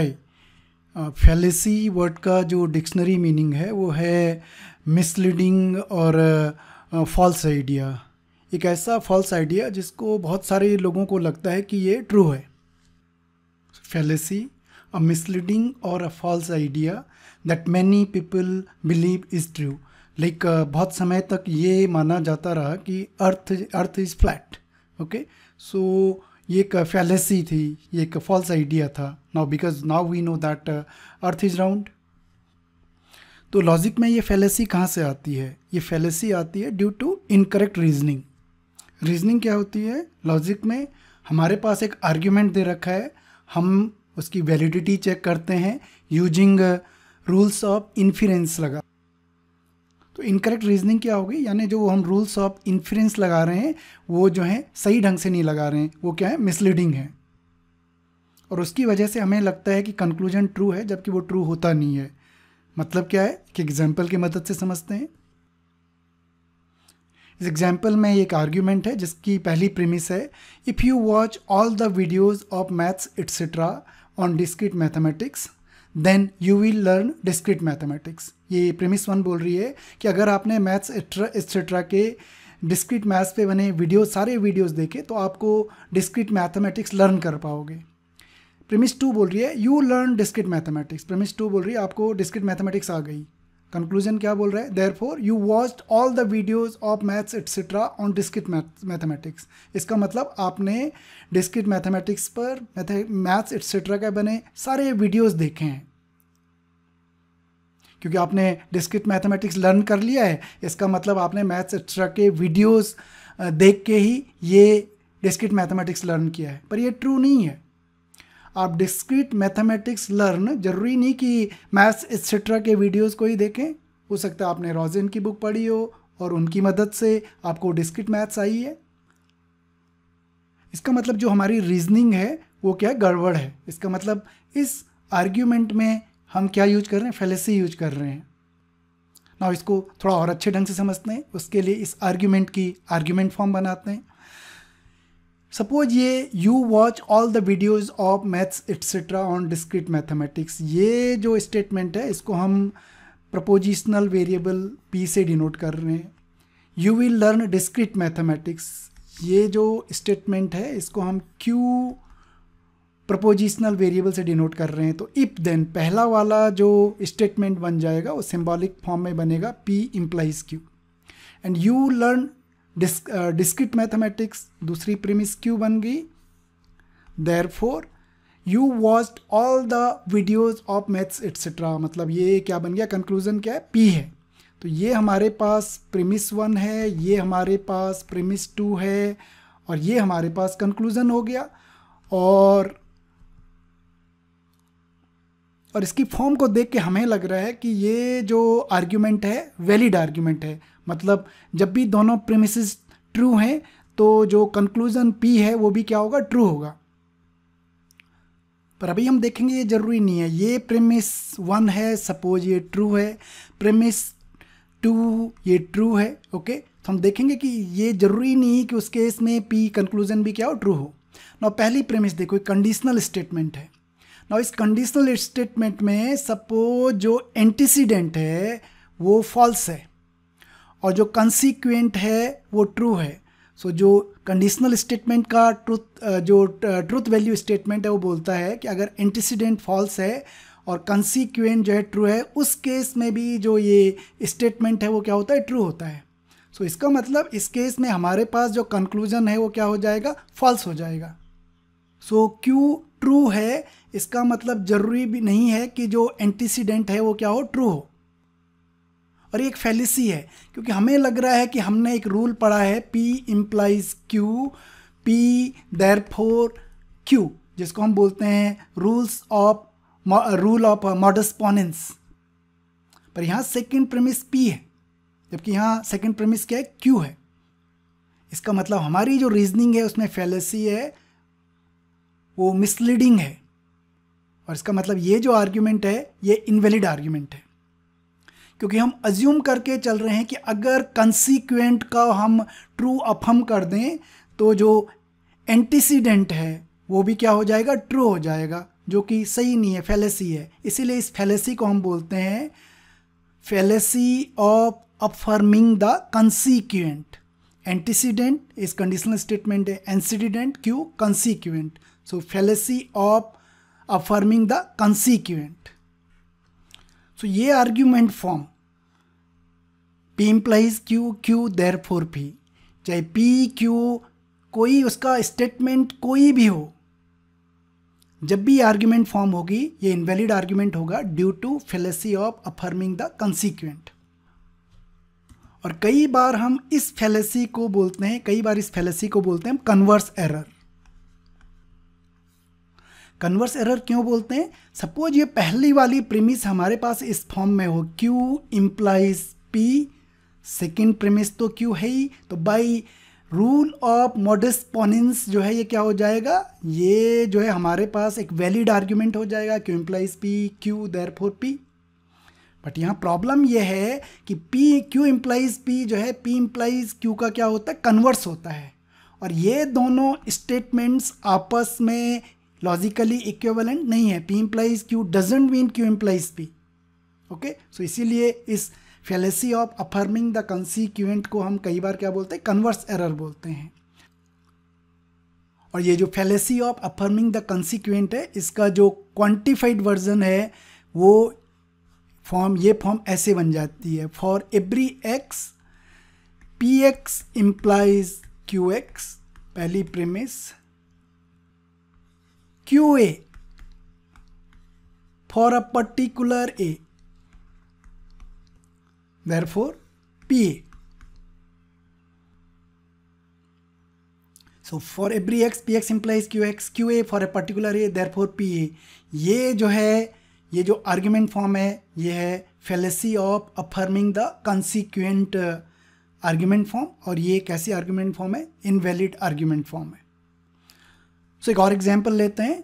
है fallacy word का जो डिक्शनरी मीनिंग है वो है मिसलीडिंग और फॉल्स आइडिया एक ऐसा फॉल्स आइडिया जिसको बहुत सारे लोगों को लगता है कि ये ट्रू है फैलेसी अ मिसलीडिंग और a false idea that many people believe is true like बहुत समय तक ये माना जाता रहा कि earth earth is flat okay so ये एक फैलेसी थी ये एक फॉल्स आइडिया था now because now we know that earth is round तो लॉजिक में ये फैलेसी कहाँ से आती है ये फैलेसी आती है due to incorrect reasoning reasoning क्या होती है लॉजिक में हमारे पास एक आर्ग्यूमेंट दे रखा है हम उसकी वैलिडिटी चेक करते हैं यूजिंग रूल्स ऑफ इन्फ्लुएंस लगा तो इनकरेक्ट रीजनिंग क्या होगी यानी जो हम रूल्स ऑफ इन्फ्रेंस लगा रहे हैं वो जो है सही ढंग से नहीं लगा रहे हैं वो क्या है मिसलीडिंग है और उसकी वजह से हमें लगता है कि कंक्लूजन ट्रू है जबकि वो ट्रू होता नहीं है मतलब क्या है कि एग्जाम्पल की मदद से समझते हैं इस एग्जाम्पल में एक आर्ग्यूमेंट है जिसकी पहली प्रीमिस है if you watch all the videos of maths etcetera on discrete mathematics then you will learn discrete mathematics ये प्रेमिस वन बोल रही है कि अगर आपने मैथ्स एक्सेट्रा के डिस्क्रिट मैथ्स पे बने वीडियो सारे वीडियोस देखे तो आपको डिस्क्रिट मैथमेटिक्स लर्न कर पाओगे प्रेमिस टू बोल रही है you learn discrete mathematics premise two बोल रही है आपको डिस्क्रिट मैथमेटिक्स आ गई कंक्लूजन क्या बोल रहा है therefore you watch all the videos of maths etcetera on discrete mathematics इसका मतलब आपने डिस्किट मैथमेटिक्स पर मैथ्स एट्सेट्रा के बने सारे वीडियोज देखे हैं क्योंकि आपने डिस्क्रिट मैथमेटिक्स लर्न कर लिया है इसका मतलब आपने मैथ्स एक्स्ट्रा के वीडियोस देख के ही ये डिस्क्रिट मैथमेटिक्स लर्न किया है पर ये ट्रू नहीं है आप डिस्क्रीट मैथमेटिक्स लर्न ज़रूरी नहीं कि मैथ्स एक्सेट्रा के वीडियोस को ही देखें हो सकता है आपने रोजिन की बुक पढ़ी हो और उनकी मदद से आपको डिस्क्रीट मैथ्स आई है इसका मतलब जो हमारी रीजनिंग है वो क्या गड़बड़ है इसका मतलब इस आर्ग्यूमेंट में हम क्या यूज कर रहे हैं फेलेसी यूज कर रहे हैं ना इसको थोड़ा और अच्छे ढंग से समझते हैं उसके लिए इस आर्ग्यूमेंट की आर्ग्यूमेंट फॉर्म बनाते हैं सपोज ये you watch all the videos of maths etcetera on discrete mathematics ये जो स्टेटमेंट है इसको हम प्रपोजिशनल वेरिएबल पी से डिनोट कर रहे हैं you will learn discrete mathematics ये जो स्टेटमेंट है इसको हम क्यू प्रपोजिशनल वेरिएबल से डिनोट कर रहे हैं तो इफ देन पहला वाला जो स्टेटमेंट बन जाएगा वो सिम्बॉलिक फॉर्म में बनेगा P implies Q and you learn disc discrete mathematics दूसरी प्रीमिस क्यों बन गई therefore you watch all the videos of maths etcetera मतलब ये क्या बन गया कंक्लूजन क्या है पी है तो ये हमारे पास प्रीमिस वन है ये हमारे पास प्रीमिस टू है और ये हमारे पास कंक्लूजन हो गया और और इसकी फॉर्म को देख के हमें लग रहा है कि ये जो आर्ग्यूमेंट है वैलिड आर्ग्यूमेंट है मतलब जब भी दोनों प्रेमिस ट्रू हैं तो जो कंक्लूज़न पी है वो भी क्या होगा ट्रू होगा पर अभी हम देखेंगे ये ज़रूरी नहीं है ये प्रेमिस वन है सपोज ये ट्रू है प्रेमिस टू ये ट्रू है ओके तो हम देखेंगे कि ये ज़रूरी नहीं कि उस केस में पी कंक्लूज़न भी क्या हो ट्रू हो ना पहली प्रेमिस देखो एक कंडीशनल स्टेटमेंट है ना इस कंडीशनल स्टेटमेंट में सपोज जो एंटीसीडेंट है वो फॉल्स है और जो कंसिक्वेंट है वो ट्रू है सो so, जो कंडीशनल स्टेटमेंट का ट्रूथ जो ट्रूथ वैल्यू स्टेटमेंट है वो बोलता है कि अगर एंटीसीडेंट फॉल्स है और कंसिक्वेंट जो है ट्रू है उस केस में भी जो ये स्टेटमेंट है वो क्या होता है ट्रू होता है सो so, इसका मतलब इस केस में हमारे पास जो कंक्लूजन है वो क्या हो जाएगा फॉल्स हो जाएगा सो क्यू ट्रू है इसका मतलब ज़रूरी भी नहीं है कि जो एंटीसीडेंट है वो क्या हो ट्रू हो और ये एक फैलिसी है क्योंकि हमें लग रहा है कि हमने एक रूल पढ़ा है P implies Q P therefore Q जिसको हम बोलते हैं rules of rule of modus ponens पर यहाँ सेकेंड प्रेमिस पी है जबकि यहाँ सेकेंड प्रेमिस क्या है क्यू है इसका मतलब हमारी जो रीजनिंग है उसमें फैलेसी है वो मिसलीडिंग है और इसका मतलब ये जो आर्ग्यूमेंट है ये इनवैलिड आर्ग्यूमेंट है क्योंकि हम अज्यूम करके चल रहे हैं कि अगर कंसिक्वेंट का हम ट्रू अपहम कर दें तो जो एंटीसीडेंट है वो भी क्या हो जाएगा ट्रू हो जाएगा जो कि सही नहीं है फैलेसी है इसीलिए इस फैलेसी को हम बोलते हैं fallacy of affirming the consequent antecedent इस कंडीशनल स्टेटमेंट है antecedent Q consequent So fallacy of affirming the consequent. So ye argument form P implies Q, Q therefore P चाहे P, Q कोई उसका statement कोई भी हो जब भी आर्ग्यूमेंट फॉर्म होगी ये इनवैलिड आर्ग्यूमेंट होगा due to fallacy of affirming the consequent और कई बार हम इस फेलेसी को बोलते हैं कई बार इस फेलेसी को बोलते हैं कन्वर्स एरर कन्वर्स एरर क्यों बोलते हैं सपोज ये पहली वाली प्रीमिस हमारे पास इस फॉर्म में हो Q implies P second premise तो क्यू है ही तो बाई रूल ऑफ मॉडस जो है ये क्या हो जाएगा ये जो है हमारे पास एक वैलिड आर्ग्यूमेंट हो जाएगा Q implies P Q therefore P but यहाँ प्रॉब्लम ये है कि पी क्यू इम्प्लाइज पी जो है पी इम्प्लाइज क्यू का क्या होता है कन्वर्स होता है और ये दोनों स्टेटमेंट्स आपस में लॉजिकली इक्वेलेंट नहीं है P implies Q doesn't mean Q implies P okay so इसीलिए इस fallacy of affirming the consequent को हम कई बार क्या बोलते हैं कन्वर्स एरर बोलते हैं और ये जो fallacy of affirming the consequent है इसका जो क्वांटिफाइड वर्जन है वो फॉर्म ये फॉर्म ऐसे बन जाती है for every X P X implies Q X पहली premise Q A QA for a particular for P A so for every X P X implies Q X Q A for A particular A therefore P A ये जो है ये जो argument form है ये है fallacy of affirming the consequent argument form और ये कैसी आर्ग्यूमेंट फॉर्म है इनवैलिड आर्ग्यूमेंट फॉर्म है सो एक और एग्जाम्पल लेते हैं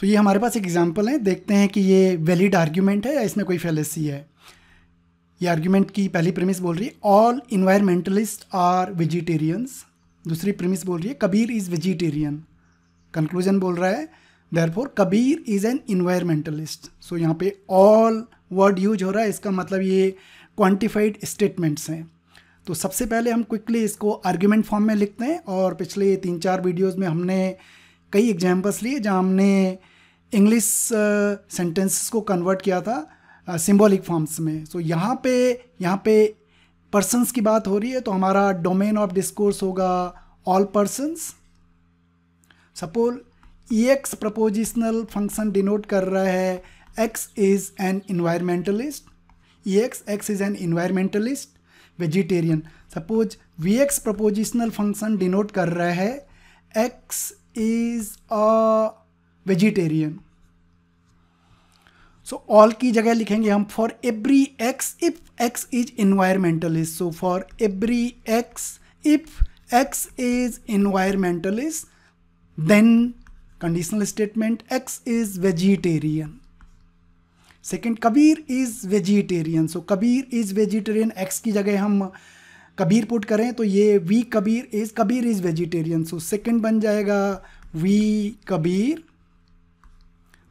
सो ये हमारे पास एक एग्जाम्पल है देखते हैं कि ये वैलिड आर्ग्यूमेंट है या इसमें कोई फैलेसी है ये आर्ग्यूमेंट की पहली प्रेमिस बोल रही है ऑल इन्वायरमेंटलिस्ट आर वेजिटेरियंस दूसरी प्रेमिस बोल रही है कबीर इज़ वेजिटेरियन कंक्लूजन बोल रहा है therefore Kabir is an environmentalist so यहाँ पे ऑल वर्ड यूज हो रहा है इसका मतलब ये क्वान्टिफाइड स्टेटमेंट्स हैं तो सबसे पहले हम क्विकली इसको आर्ग्यूमेंट फॉर्म में लिखते हैं और पिछले तीन चार वीडियोस में हमने कई एग्जाम्पल्स लिए जहाँ हमने इंग्लिश सेंटेंसेस uh, को कन्वर्ट किया था सिंबॉलिक uh, फॉर्म्स में सो so, यहाँ पे यहाँ पे पर्सनस की बात हो रही है तो हमारा डोमेन ऑफ डिस्कोर्स होगा all persons suppose E X propositional function denote कर रहा है X is an environmentalist E X X is an environmentalist vegetarian suppose V X propositional function denote कर रहा है X is a vegetarian so all की जगह लिखेंगे हम for every X if X is environmentalist so for every X if X is environmentalist then conditional statement X is vegetarian second Kabir is vegetarian so Kabir is vegetarian x की जगह हम Kabir put करें तो ये V Kabir is Kabir is vegetarian so second बन जाएगा V Kabir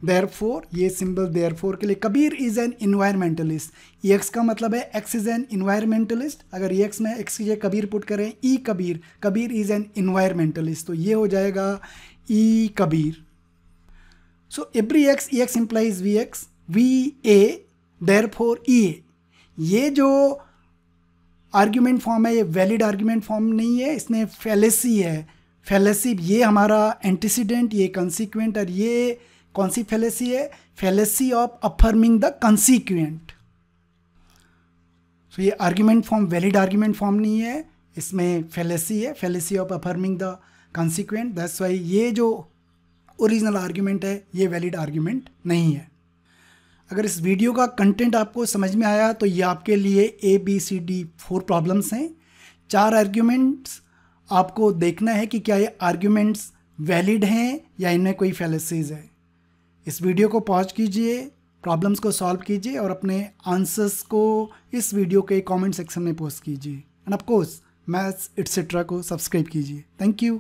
therefore ये symbol therefore के लिए Kabir is an environmentalist E x का मतलब है एक्स इज़ एन इन्वायरमेंटलिस्ट अगर ई एक्स में एक्स की जगह कबीर पुट करें E e Kabir Kabir is an environmentalist तो ये हो जाएगा E e Kabir so every x E x implies V x V A therefore E A ये जो आर्ग्यूमेंट फॉर्म है ये वैलिड आर्ग्यूमेंट फॉर्म नहीं है इसमें फेलेसी है फेलेसी ये हमारा एंटीसीडेंट ये कंसिक्वेंट और ये कौन सी फेलेसी है fallacy of affirming the consequent so ये argument form valid argument form नहीं है इसमें फेलेसी है fallacy of affirming the consequent that's why ये जो ओरिजिनल आर्ग्यूमेंट है ये वैलिड आर्ग्यूमेंट नहीं है अगर इस वीडियो का कंटेंट आपको समझ में आया तो ये आपके लिए A B C D four problems हैं चार आर्ग्यूमेंट्स आपको देखना है कि क्या ये आर्ग्यूमेंट्स वैलिड हैं या इनमें कोई फैलेसीज है इस वीडियो को पॉज कीजिए प्रॉब्लम्स को सॉल्व कीजिए और अपने आंसर्स को इस वीडियो के कमेंट सेक्शन में पोस्ट कीजिए and of course maths etcetera को सब्सक्राइब कीजिए थैंक यू